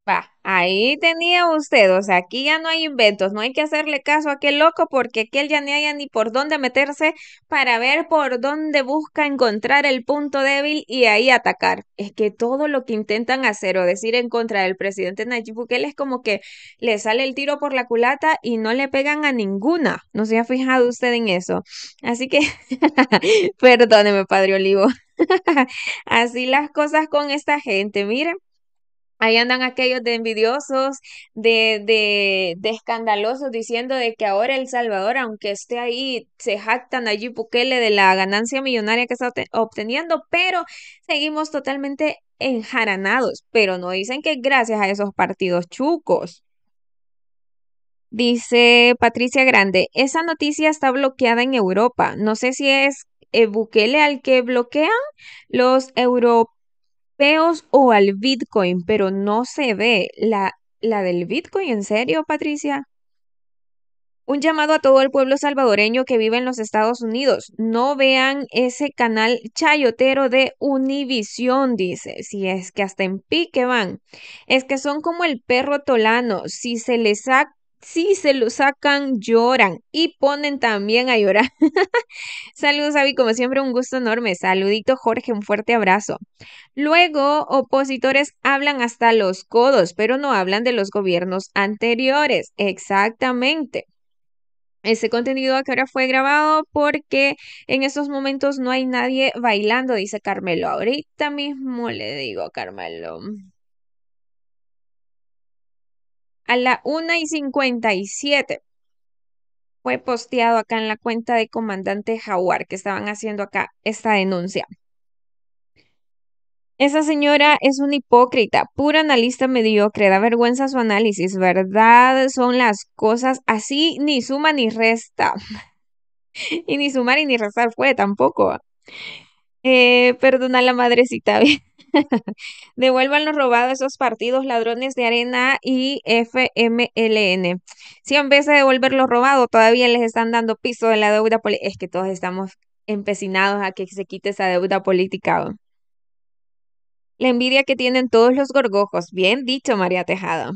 Ahí tenía usted, o sea, aquí ya no hay inventos, no hay que hacerle caso a aquel loco porque aquel ya ni haya ni por dónde meterse para ver por dónde busca encontrar el punto débil y ahí atacar. Es que todo lo que intentan hacer o decir en contra del presidente Nayib Bukele es como que le sale el tiro por la culata y no le pegan a ninguna. ¿No se ha fijado usted en eso? Así que, <laughs> perdóneme, Padre Olivo. <laughs> Así las cosas con esta gente, miren. Ahí andan aquellos de envidiosos, de, de, escandalosos, diciendo de que ahora El Salvador, aunque esté ahí, se jactan allí Bukele de la ganancia millonaria que está obteniendo, pero seguimos totalmente enjaranados, pero no dicen que gracias a esos partidos chucos. Dice Patricia Grande, esa noticia está bloqueada en Europa. No sé si es eh, Bukele al que bloquean los europeos o al Bitcoin, pero no se ve la, la del Bitcoin. ¿En serio, Patricia? Un llamado a todo el pueblo salvadoreño que vive en los Estados Unidos. No vean ese canal chayotero de Univisión, dice. Si es que hasta en pique van. Es que son como el perro tolano. Si se les ha si se lo sacan, lloran y ponen también a llorar. <laughs> Saludos, Abby, como siempre, un gusto enorme. Saludito, Jorge, un fuerte abrazo. Luego, opositores hablan hasta los codos, pero no hablan de los gobiernos anteriores. Exactamente. Ese contenido que ahora fue grabado porque en estos momentos no hay nadie bailando, dice Carmelo. Ahorita mismo le digo, Carmelo a la 1 y 57 fue posteado acá en la cuenta de comandante Jaguar que estaban haciendo acá esta denuncia. Esa señora es una hipócrita, pura analista mediocre, da vergüenza su análisis, ¿verdad? Son las cosas así, ni suma ni resta. <laughs> y ni sumar y ni restar fue tampoco. Eh, perdona la madrecita. <laughs> <laughs> Devuelvan los robados esos partidos ladrones de arena y FMLN. si en vez de devolverlo robado todavía les están dando piso de la deuda política. Es que todos estamos empecinados a que se quite esa deuda política. La envidia que tienen todos los gorgojos. Bien dicho, María Tejada.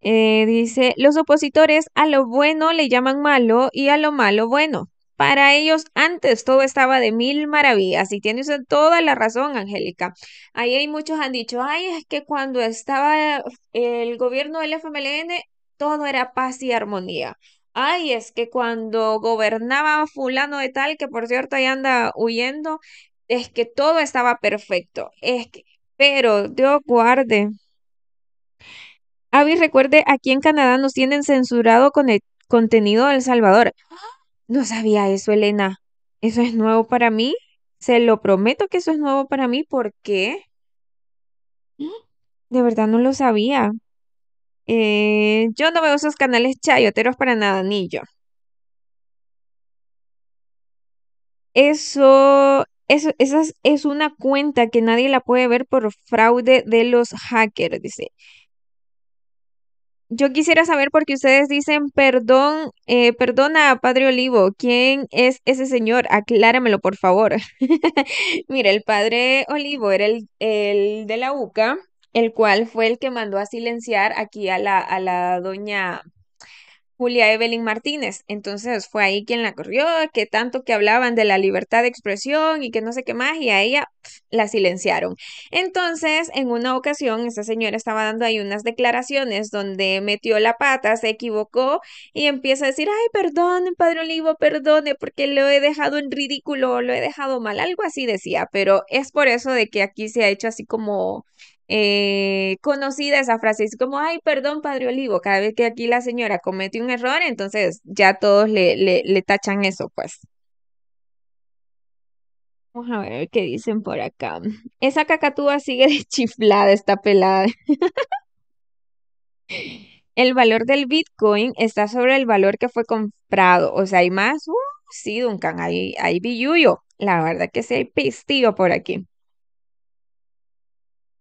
Eh, dice, los opositores a lo bueno le llaman malo y a lo malo bueno. Para ellos antes todo estaba de mil maravillas y tiene usted toda la razón, Angélica. Ahí hay muchos han dicho, ay, es que cuando estaba el gobierno del FMLN, todo era paz y armonía. Ay, es que cuando gobernaba fulano de tal, que por cierto ahí anda huyendo, es que todo estaba perfecto. Es que, pero Dios guarde. Avi, recuerde, aquí en Canadá nos tienen censurado con el contenido del Salvador. No sabía eso, Elena. Eso es nuevo para mí. Se lo prometo que eso es nuevo para mí porque mm, de verdad no lo sabía. Eh, yo no veo esos canales chayoteros para nada, ni yo. Eso, eso, esa es una cuenta que nadie la puede ver por fraude de los hackers, dice yo quisiera saber porque ustedes dicen, perdón, eh, perdona, Padre Olivo, ¿quién es ese señor? Acláramelo, por favor. <laughs> Mira, el Padre Olivo era el, el, de la UCA, el cual fue el que mandó a silenciar aquí a la, a la doña Julia Evelyn Martínez. Entonces fue ahí quien la corrió, que tanto que hablaban de la libertad de expresión y que no sé qué más, y a ella la silenciaron. Entonces, en una ocasión, esta señora estaba dando ahí unas declaraciones donde metió la pata, se equivocó y empieza a decir, ay, perdone, padre Olivo, perdone, porque lo he dejado en ridículo, lo he dejado mal, algo así decía, pero es por eso de que aquí se ha hecho así como eh, conocida esa frase, es como, ay, perdón, Padre Olivo, cada vez que aquí la señora comete un error, entonces ya todos le, le, tachan eso, pues. Vamos a ver qué dicen por acá. Esa cacatúa sigue <laughs> chiflada, está pelada. el valor del Bitcoin está sobre el valor que fue comprado. O sea, hay más. Uh, sí, Duncan, hay, hay La verdad que sí hay pistillo por aquí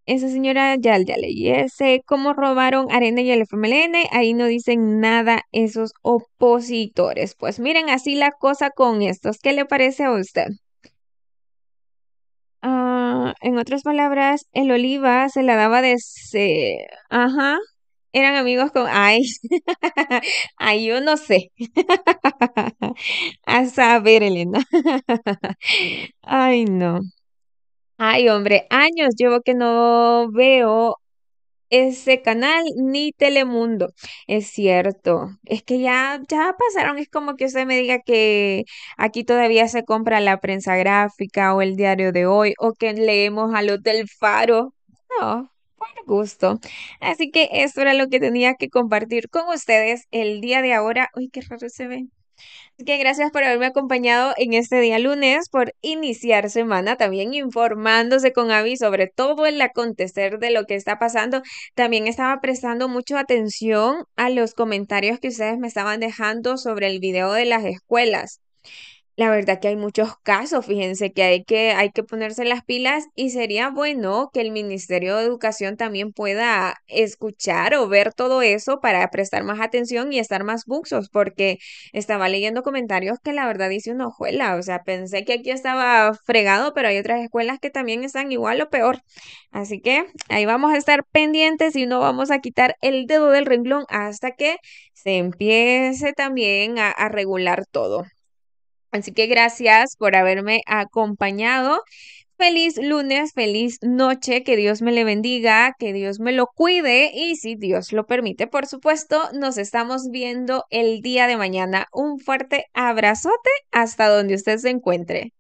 esa señora ya, ya leí ese, cómo robaron Arena y el FMLN, ahí no dicen nada esos opositores. Pues miren así la cosa con estos, ¿qué le parece a usted? Ah, en otras palabras, el Oliva se la daba de... Ajá, eran amigos con... Ay, <laughs> ay, yo no sé. <laughs> a saber, Elena. <laughs> ay, no. Ay, hombre, años llevo que no veo ese canal ni Telemundo. Es cierto, es que ya, ya pasaron, es como que usted me diga que aquí todavía se compra la prensa gráfica o el diario de hoy o que leemos al Hotel Faro. No, por gusto. Así que esto era lo que tenía que compartir con ustedes el día de ahora. Uy, qué raro se ve que gracias por haberme acompañado en este día lunes, por iniciar semana también informándose con Avi sobre todo el acontecer de lo que está pasando. También estaba prestando mucha atención a los comentarios que ustedes me estaban dejando sobre el video de las escuelas la verdad que hay muchos casos, fíjense que hay que, hay que ponerse las pilas y sería bueno que el Ministerio de Educación también pueda escuchar o ver todo eso para prestar más atención y estar más buxos, porque estaba leyendo comentarios que la verdad dice una ojuela, o sea, pensé que aquí estaba fregado, pero hay otras escuelas que también están igual o peor. Así que ahí vamos a estar pendientes y no vamos a quitar el dedo del renglón hasta que se empiece también a regular todo. Así que gracias por haberme acompañado. Feliz lunes, feliz noche, que Dios me le bendiga, que Dios me lo cuide y si Dios lo permite, por supuesto, nos estamos viendo el día de mañana. Un fuerte abrazote hasta donde usted se encuentre.